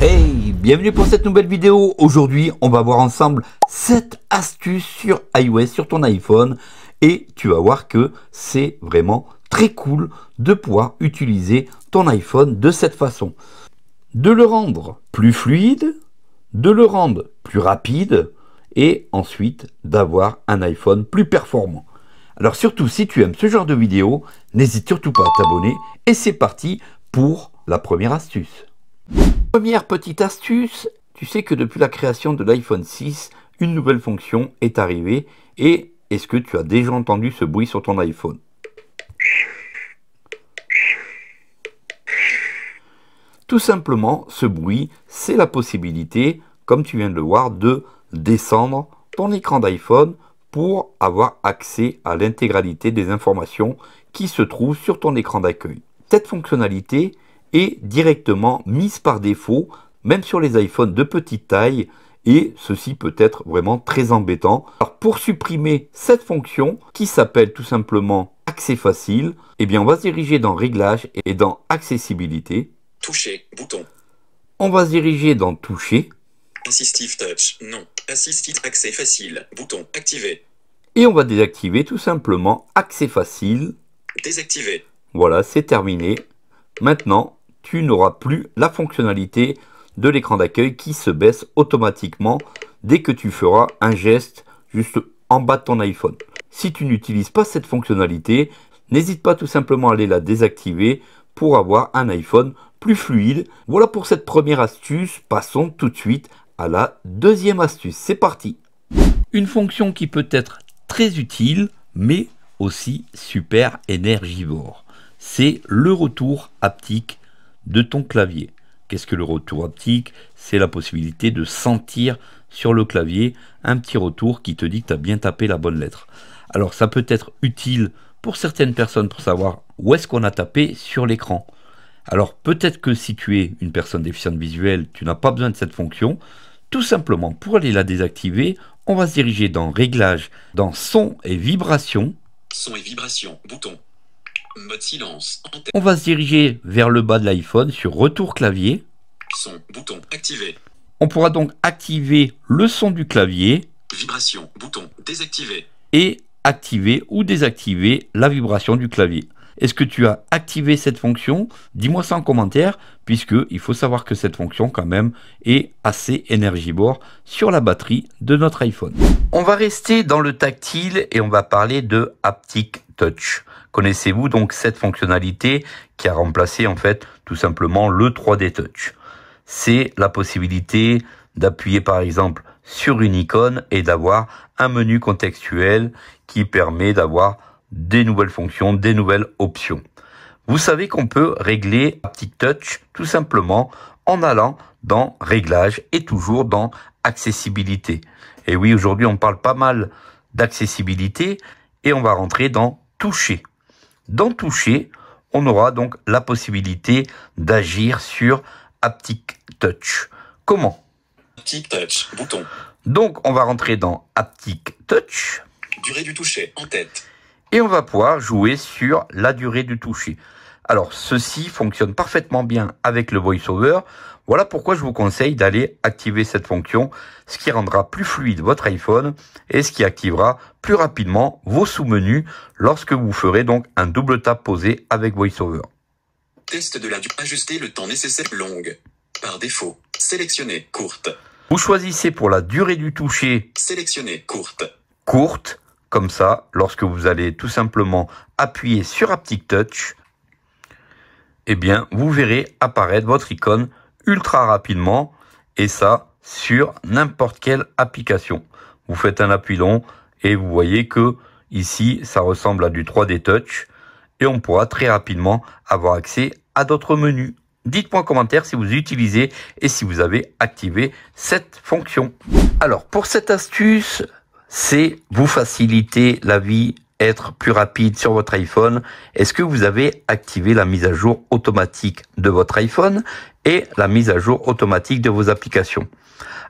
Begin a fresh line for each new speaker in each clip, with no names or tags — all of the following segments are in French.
Hey, bienvenue pour cette nouvelle vidéo. Aujourd'hui, on va voir ensemble 7 astuces sur iOS, sur ton iPhone. Et tu vas voir que c'est vraiment très cool de pouvoir utiliser ton iPhone de cette façon. De le rendre plus fluide, de le rendre plus rapide et ensuite d'avoir un iPhone plus performant. Alors surtout, si tu aimes ce genre de vidéo, n'hésite surtout pas à t'abonner. Et c'est parti pour la première astuce. Première petite astuce, tu sais que depuis la création de l'iPhone 6, une nouvelle fonction est arrivée et est-ce que tu as déjà entendu ce bruit sur ton iPhone Tout simplement, ce bruit, c'est la possibilité, comme tu viens de le voir, de descendre ton écran d'iPhone pour avoir accès à l'intégralité des informations qui se trouvent sur ton écran d'accueil. Cette fonctionnalité, directement mise par défaut, même sur les iPhones de petite taille, et ceci peut être vraiment très embêtant. Alors pour supprimer cette fonction qui s'appelle tout simplement accès facile, eh bien on va se diriger dans réglages et dans accessibilité.
Toucher, bouton.
On va se diriger dans toucher.
Assistive touch, non. Assistive accès facile,
bouton activé. Et on va désactiver tout simplement accès facile. désactiver Voilà, c'est terminé. Maintenant, tu n'auras plus la fonctionnalité de l'écran d'accueil qui se baisse automatiquement dès que tu feras un geste juste en bas de ton iPhone. Si tu n'utilises pas cette fonctionnalité, n'hésite pas tout simplement à aller la désactiver pour avoir un iPhone plus fluide. Voilà pour cette première astuce, passons tout de suite à la deuxième astuce. C'est parti Une fonction qui peut être très utile, mais aussi super énergivore. C'est le retour haptique de ton clavier. Qu'est-ce que le retour optique C'est la possibilité de sentir sur le clavier un petit retour qui te dit que tu as bien tapé la bonne lettre. Alors ça peut être utile pour certaines personnes pour savoir où est-ce qu'on a tapé sur l'écran. Alors peut-être que si tu es une personne déficiente visuelle, tu n'as pas besoin de cette fonction. Tout simplement, pour aller la désactiver, on va se diriger dans Réglages, dans Son et Vibrations. Son et Vibrations, bouton. On va se diriger vers le bas de l'iPhone sur retour clavier.
Son bouton activé.
On pourra donc activer le son du clavier. Vibration bouton Et activer ou désactiver la vibration du clavier. Est-ce que tu as activé cette fonction Dis-moi ça en commentaire, puisque il faut savoir que cette fonction quand même est assez énergivore sur la batterie de notre iPhone. On va rester dans le tactile et on va parler de haptic touch. Connaissez-vous donc cette fonctionnalité qui a remplacé en fait tout simplement le 3D touch C'est la possibilité d'appuyer par exemple sur une icône et d'avoir un menu contextuel qui permet d'avoir des nouvelles fonctions, des nouvelles options. Vous savez qu'on peut régler Aptic touch tout simplement en allant dans Réglages et toujours dans Accessibilité. Et oui, aujourd'hui on parle pas mal d'accessibilité et on va rentrer dans Toucher. Dans Toucher, on aura donc la possibilité d'agir sur Aptic Touch. Comment Aptic Touch, bouton. Donc on va rentrer dans Aptic Touch. Durée du toucher, en tête et on va pouvoir jouer sur la durée du toucher. Alors ceci fonctionne parfaitement bien avec le VoiceOver. Voilà pourquoi je vous conseille d'aller activer cette fonction, ce qui rendra plus fluide votre iPhone et ce qui activera plus rapidement vos sous-menus lorsque vous ferez donc un double tap posé avec VoiceOver.
Test de la durée. Ajuster le temps nécessaire longue. Par
défaut, Sélectionner. courte. Vous choisissez pour la durée du toucher. Sélectionner. courte. Courte comme ça lorsque vous allez tout simplement appuyer sur Aptic Touch, eh bien vous verrez apparaître votre icône ultra rapidement et ça sur n'importe quelle application. Vous faites un appui long et vous voyez que ici ça ressemble à du 3D Touch et on pourra très rapidement avoir accès à d'autres menus. Dites-moi en commentaire si vous utilisez et si vous avez activé cette fonction. Alors pour cette astuce, c'est vous faciliter la vie, être plus rapide sur votre iPhone. Est-ce que vous avez activé la mise à jour automatique de votre iPhone et la mise à jour automatique de vos applications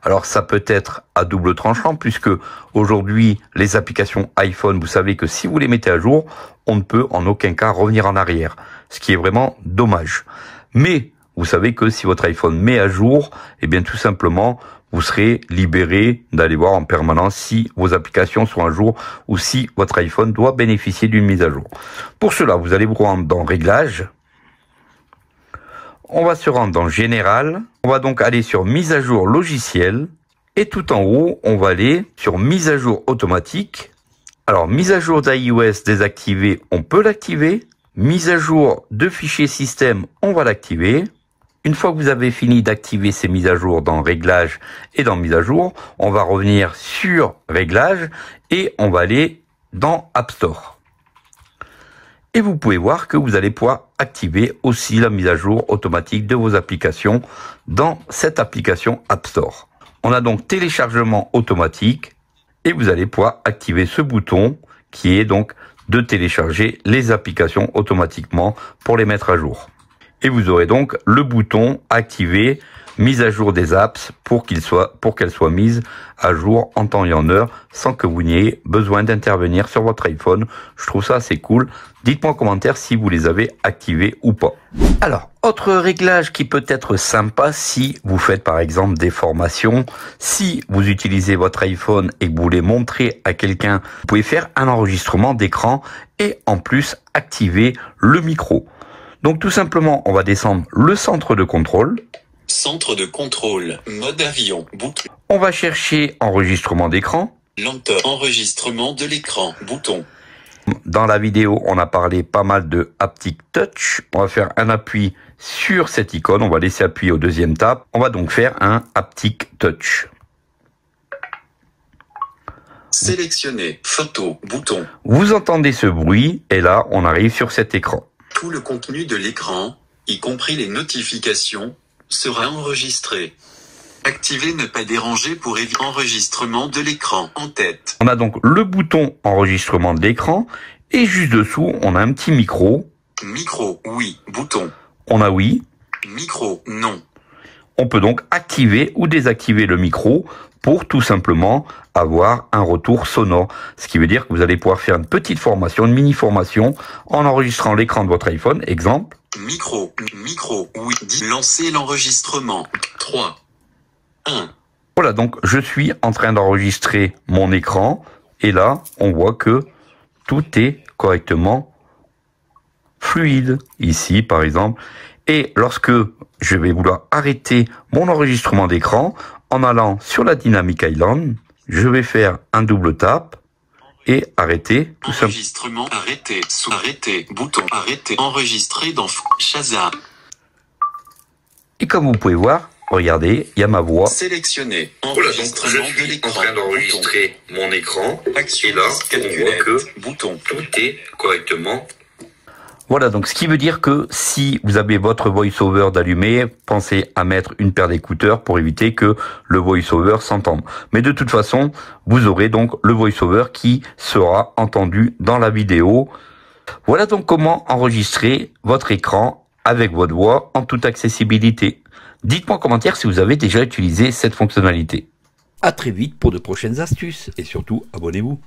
alors ça peut être à double tranchant puisque aujourd'hui les applications iPhone, vous savez que si vous les mettez à jour, on ne peut en aucun cas revenir en arrière, ce qui est vraiment dommage. Mais vous savez que si votre iPhone met à jour, eh bien tout simplement, vous serez libéré d'aller voir en permanence si vos applications sont à jour ou si votre iPhone doit bénéficier d'une mise à jour. Pour cela, vous allez vous rendre dans Réglages. On va se rendre dans Général. On va donc aller sur Mise à jour logiciel. Et tout en haut, on va aller sur Mise à jour automatique. Alors, mise à jour d'iOS désactivée, on peut l'activer. Mise à jour de fichiers système, on va l'activer. Une fois que vous avez fini d'activer ces mises à jour dans Réglages et dans Mise à jour, on va revenir sur Réglages et on va aller dans App Store. Et vous pouvez voir que vous allez pouvoir activer aussi la mise à jour automatique de vos applications dans cette application App Store. On a donc téléchargement automatique et vous allez pouvoir activer ce bouton qui est donc de télécharger les applications automatiquement pour les mettre à jour et vous aurez donc le bouton activer mise à jour des apps pour qu'il soit, pour qu'elles soient mises à jour en temps et en heure sans que vous n'ayez besoin d'intervenir sur votre iPhone. Je trouve ça assez cool. Dites-moi en commentaire si vous les avez activés ou pas. Alors, autre réglage qui peut être sympa si vous faites par exemple des formations, si vous utilisez votre iPhone et que vous voulez montrer à quelqu'un, vous pouvez faire un enregistrement d'écran et en plus activer le micro. Donc tout simplement, on va descendre le centre de contrôle. Centre de contrôle, mode avion, bouton. On va chercher enregistrement d'écran. Lenteur,
enregistrement de l'écran, bouton.
Dans la vidéo, on a parlé pas mal de haptic touch. On va faire un appui sur cette icône. On va laisser appuyer au deuxième tap. On va donc faire un haptic touch. Sélectionner photo, bouton. Vous entendez ce bruit et là, on arrive sur cet écran.
Tout le contenu de l'écran, y compris les notifications, sera enregistré. Activez « ne pas déranger pour éviter l'enregistrement de l'écran en tête.
On a donc le bouton enregistrement de l'écran et juste dessous, on a un petit micro. Micro, oui, bouton. On a oui. Micro, non. On peut donc activer ou désactiver le micro pour tout simplement avoir un retour sonore. Ce qui veut dire que vous allez pouvoir faire une petite formation, une mini formation en enregistrant l'écran de votre iPhone. Exemple.
Micro, micro, oui, lancer l'enregistrement. 3,
1. Voilà, donc je suis en train d'enregistrer mon écran et là, on voit que tout est correctement fluide. Ici, par exemple, et lorsque je vais vouloir arrêter mon enregistrement d'écran, en allant sur la dynamique Island, je vais faire un double tap et arrêter tout simplement. Enregistrement arrêté, sous arrêté, bouton arrêté,
enregistré dans Shazam.
Et comme vous pouvez voir, regardez, il y a ma voix. Sélectionné, oh enregistrement je l'écran. en mon écran. Action et là, on voit que bouton. tout est correctement voilà, donc ce qui veut dire que si vous avez votre voice-over d'allumé, pensez à mettre une paire d'écouteurs pour éviter que le voice-over s'entende. Mais de toute façon, vous aurez donc le voice-over qui sera entendu dans la vidéo. Voilà donc comment enregistrer votre écran avec votre voix en toute accessibilité. Dites-moi en commentaire si vous avez déjà utilisé cette fonctionnalité. A très vite pour de prochaines astuces et surtout abonnez-vous.